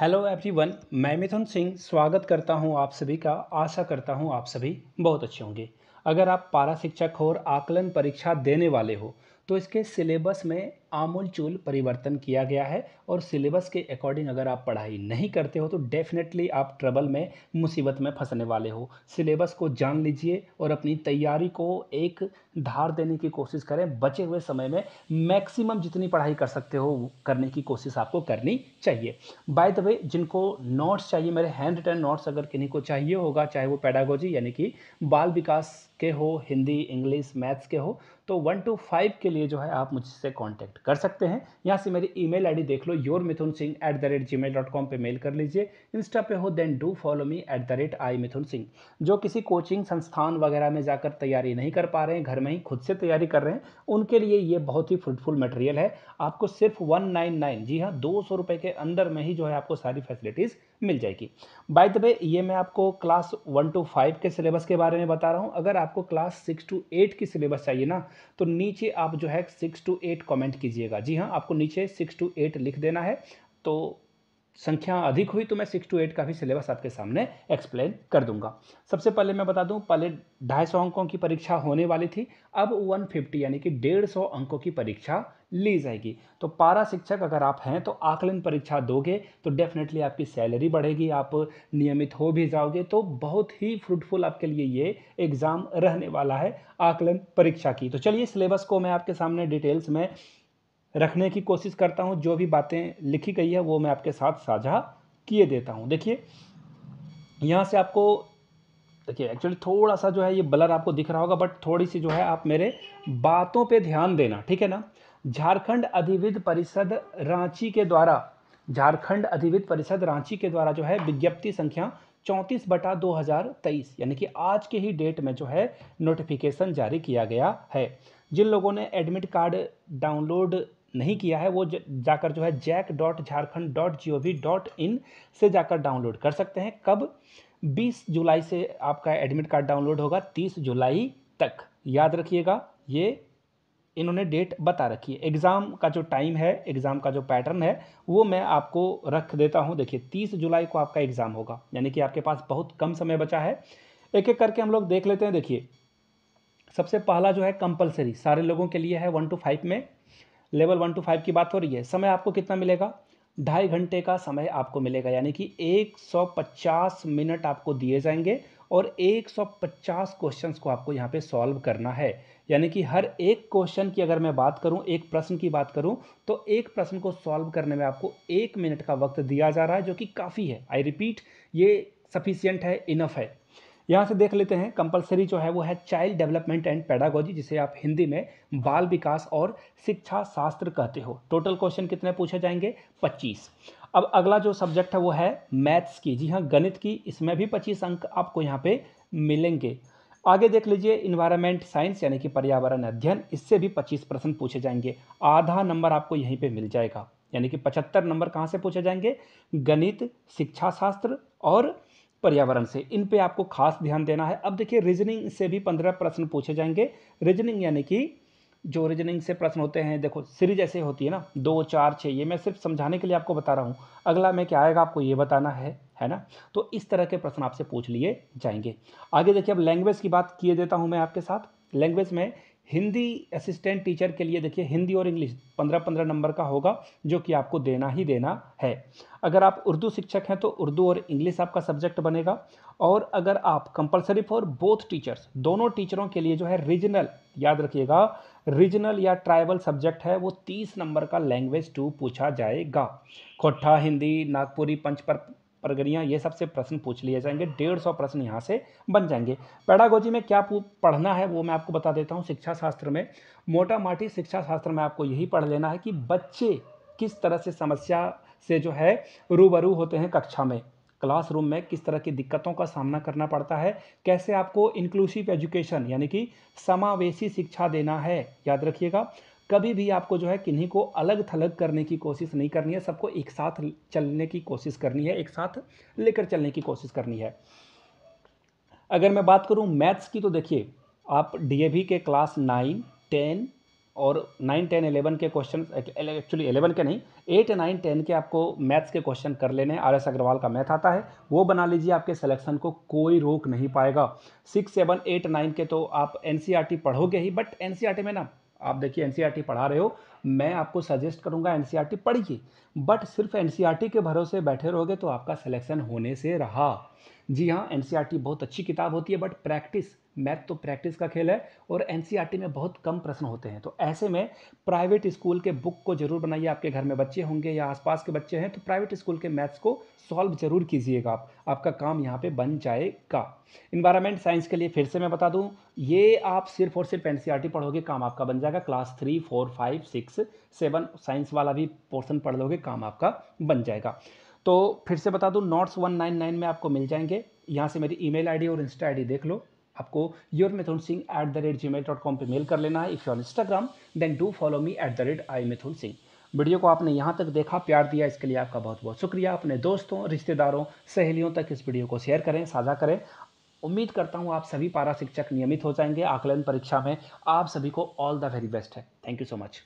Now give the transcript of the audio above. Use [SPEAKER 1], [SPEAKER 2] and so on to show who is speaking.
[SPEAKER 1] hello everyone मैं मिथुन सिंह स्वागत करता हूं आप सभी का आशा करता हूं आप सभी बहुत अच्छे होंगे अगर आप पारा शिक्षक हो और आकलन परीक्षा देने वाले हो तो इसके सिलेबस में आमूलचूल परिवर्तन किया गया है और सिलेबस के अकॉर्डिंग अगर आप पढ़ाई नहीं करते हो तो डेफिनेटली आप ट्रबल में मुसीबत में फंसने वाले हो सिलेबस को जान लीजिए और अपनी तैयारी को एक धार देने की कोशिश करें बचे हुए समय में मैक्सिमम जितनी पढ़ाई कर सकते हो करने की कोशिश आपको करनी चाहिए बाय द वे जिनको नोट्स चाहिए मेरे हैंड रिटर्न नोट्स अगर किन्हीं को चाहिए होगा चाहे वो पैडागोजी यानी कि बाल विकास के हो हिंदी इंग्लिश मैथ्स के हो तो वन टू फाइव के लिए जो है आप मुझसे कॉन्टैक्ट कर सकते हैं यहाँ से मेरी ईमेल आईडी देख लो your Mithun Singh at the rate G mail dot com पर मेल कर लीजिए इंस्टा पे हो then do follow me at the rate I Mithun Singh जो किसी कोचिंग संस्थान वगैरह में जाकर तैयारी नहीं कर पा रहे हैं घर में ही खुद से तैयारी कर रहे हैं उनके लिए ये बहुत ही फ्रूटफुल मटेरियल है आपको सिर्फ वन नाइन नाइन जी हाँ दो सौ रुपये के अंदर में ही जो है आपको सारी फैसिलिटीज़ मिल जाएगी बाय द वे ये मैं आपको क्लास वन टू फाइव के सिलेबस के बारे में बता रहा हूँ अगर आपको क्लास सिक्स टू एट की सिलेबस चाहिए ना तो नीचे आप जो है सिक्स टू एट कमेंट कीजिएगा जी हाँ आपको नीचे सिक्स टू एट लिख देना है तो संख्या अधिक हुई तो मैं सिक्स टू एट का भी सिलेबस आपके सामने एक्सप्लेन कर दूंगा सबसे पहले मैं बता दूं पहले ढाई सौ अंकों की परीक्षा होने वाली थी अब 150 यानी कि डेढ़ सौ अंकों की परीक्षा ली जाएगी तो पारा शिक्षक अगर आप हैं तो आकलन परीक्षा दोगे तो डेफिनेटली आपकी सैलरी बढ़ेगी आप नियमित हो भी जाओगे तो बहुत ही फ्रूटफुल आपके लिए ये एग्ज़ाम रहने वाला है आकलन परीक्षा की तो चलिए सिलेबस को मैं आपके सामने डिटेल्स में रखने की कोशिश करता हूँ जो भी बातें लिखी गई है वो मैं आपके साथ साझा किए देता हूँ देखिए यहाँ से आपको देखिए एक्चुअली थोड़ा सा जो है ये ब्लर आपको दिख रहा होगा बट थोड़ी सी जो है आप मेरे बातों पे ध्यान देना ठीक है ना झारखंड अधिविद परिषद रांची के द्वारा झारखंड अधिविद परिषद रांची के द्वारा जो है विज्ञप्ति संख्या चौंतीस बटा दो हज़ार तेईस यानी कि आज के ही डेट में जो है नोटिफिकेशन जारी किया गया है जिन लोगों ने एडमिट कार्ड डाउनलोड नहीं किया है वो जाकर जो है JAC dot Jharkhand dot G O V dot in से जाकर डाउनलोड कर सकते हैं कब 20 जुलाई से आपका एडमिट कार्ड डाउनलोड होगा 30 जुलाई तक याद रखिएगा ये इन्होंने डेट बता रखी है एग्ज़ाम का जो टाइम है एग्ज़ाम का जो पैटर्न है वो मैं आपको रख देता हूँ देखिए तीस जुलाई को आपका एग्ज़ाम होगा यानी कि आपके पास बहुत कम समय बचा है एक एक करके हम लोग देख लेते हैं देखिए सबसे पहला जो है कंपलसरी सारे लोगों के लिए है वन टू फाइव में लेवल वन टू फाइव की बात हो रही है समय आपको कितना मिलेगा ढाई घंटे का समय आपको मिलेगा यानी कि 150 मिनट आपको दिए जाएंगे और 150 क्वेश्चंस को आपको यहाँ पे सॉल्व करना है यानी कि हर एक क्वेश्चन की अगर मैं बात करूँ एक प्रश्न की बात करूँ तो एक प्रश्न को सॉल्व करने में आपको एक मिनट का वक्त दिया जा रहा है जो कि काफ़ी है आई रिपीट ये सफिशियंट है इनफ है यहाँ से देख लेते हैं कंपलसरी जो है वो है चाइल्ड डेवलपमेंट एंड पैडागोजी जिसे आप हिंदी में बाल विकास और शिक्षा शास्त्र कहते हो टोटल क्वेश्चन कितने पूछे जाएंगे पच्चीस अब अगला जो सब्जेक्ट है वो है मैथ्स की जी हाँ गणित की इसमें भी पच्चीस अंक आपको यहाँ पे मिलेंगे आगे देख लीजिए इन्वायरमेंट साइंस यानी कि पर्यावरण अध्ययन इससे भी पच्चीस प्रश्न पूछे जाएंगे आधा नंबर आपको यहीं पर मिल जाएगा यानी कि पचहत्तर नंबर कहाँ से पूछे जाएंगे गणित शिक्षा शास्त्र और पर्यावरण से इन पे आपको खास ध्यान देना है अब देखिए रीजनिंग से भी पंद्रह प्रश्न पूछे जाएंगे रीजनिंग यानी कि जो रीजनिंग से प्रश्न होते हैं देखो सीरीज ऐसे होती है ना दो चार छः ये मैं सिर्फ समझाने के लिए आपको बता रहा हूँ अगला में क्या आएगा आपको ये बताना है है ना तो इस तरह के प्रश्न आपसे पूछ लिए जाएंगे आगे देखिए अब लैंग्वेज की बात किए देता हूँ मैं आपके साथ लैंग्वेज में हिंदी असिस्टेंट टीचर के लिए देखिए हिंदी और इंग्लिश पंद्रह पंद्रह नंबर का होगा जो कि आपको देना ही देना है अगर आप उर्दू शिक्षक हैं तो उर्दू और इंग्लिश आपका सब्जेक्ट बनेगा और अगर आप कंपलसरी फॉर बोथ टीचर्स दोनों टीचरों के लिए जो है रीजनल याद रखिएगा रीजनल या ट्राइबल सब्जेक्ट है वो तीस नंबर का लैंग्वेज टू पूछा जाएगा खोटा हिंदी नागपुरी पंच पर परगरियाँ ये सबसे प्रश्न पूछ लिए जाएंगे डेढ़ सौ प्रश्न यहाँ से बन जाएंगे पैडागोजी में क्या पढ़ना है वो मैं आपको बता देता हूँ शिक्षा शास्त्र में मोटा माटी शिक्षा शास्त्र में आपको यही पढ़ लेना है कि बच्चे किस तरह से समस्या से जो है रूबरू होते हैं कक्षा में क्लासरूम में किस तरह की दिक्कतों का सामना करना पड़ता है कैसे आपको इंक्लूसिव एजुकेशन यानी कि समावेशी शिक्षा देना है याद रखिएगा कभी भी आपको जो है किन्हीं को अलग थलग करने की कोशिश नहीं करनी है सबको एक साथ चलने की कोशिश करनी है एक साथ लेकर चलने की कोशिश करनी है अगर मैं बात करूं मैथ्स की तो देखिए आप डी के क्लास नाइन टेन और नाइन टेन एलेवन के क्वेश्चन एक्चुअली एलेवन के नहीं एट नाइन टेन के आपको मैथ्स के क्वेश्चन कर लेने हैं आर एस अग्रवाल का मैथ आता है वो बना लीजिए आपके सिलेक्शन को कोई रोक नहीं पाएगा सिक्स सेवन एट नाइन के तो आप एन e पढ़ोगे ही बट एन e में ना आप देखिए एन e पढ़ा रहे हो मैं आपको सजेस्ट करूंगा एन e पढ़िए बट सिर्फ एन e के भरोसे बैठे रहोगे तो आपका सिलेक्शन होने से रहा जी हाँ एन बहुत अच्छी किताब होती है बट प्रैक्टिस मैथ तो प्रैक्टिस का खेल है और एन e में बहुत कम प्रश्न होते हैं तो ऐसे में प्राइवेट स्कूल के बुक को जरूर बनाइए आपके घर में बच्चे होंगे या आसपास के बच्चे हैं तो प्राइवेट स्कूल के मैथ्स को सॉल्व जरूर कीजिएगा आप आपका काम यहाँ पे बन जाएगा इन्वायरमेंट साइंस के लिए फिर से मैं बता दूँ ये आप सिर्फ और सिर्फ एन e पढ़ोगे काम आपका बन जाएगा class three four five six seven science वाला भी पोर्सन पढ़ लोगे काम आपका बन जाएगा तो फिर से बता दूँ नोट्स वन नाइन नाइन में आपको मिल जाएंगे यहाँ से मेरी ईमेल आईडी और इंस्टा आईडी देख लो आपको your Mithun Singh at the rate G mail dot com पर मेल कर लेना है if on Instagram then do follow me at the rate I Mithun Singh video को आपने यहाँ तक देखा प्यार दिया इसके लिए आपका बहुत बहुत शुक्रिया अपने दोस्तों रिश्तेदारों सहेलियों तक इस वीडियो को शेयर करें साझा करें उम्मीद करता हूँ आप सभी पारा शिक्षक नियमित हो जाएंगे आकलन परीक्षा में आप सभी को ऑल द वेरी बेस्ट है थैंक यू सो मच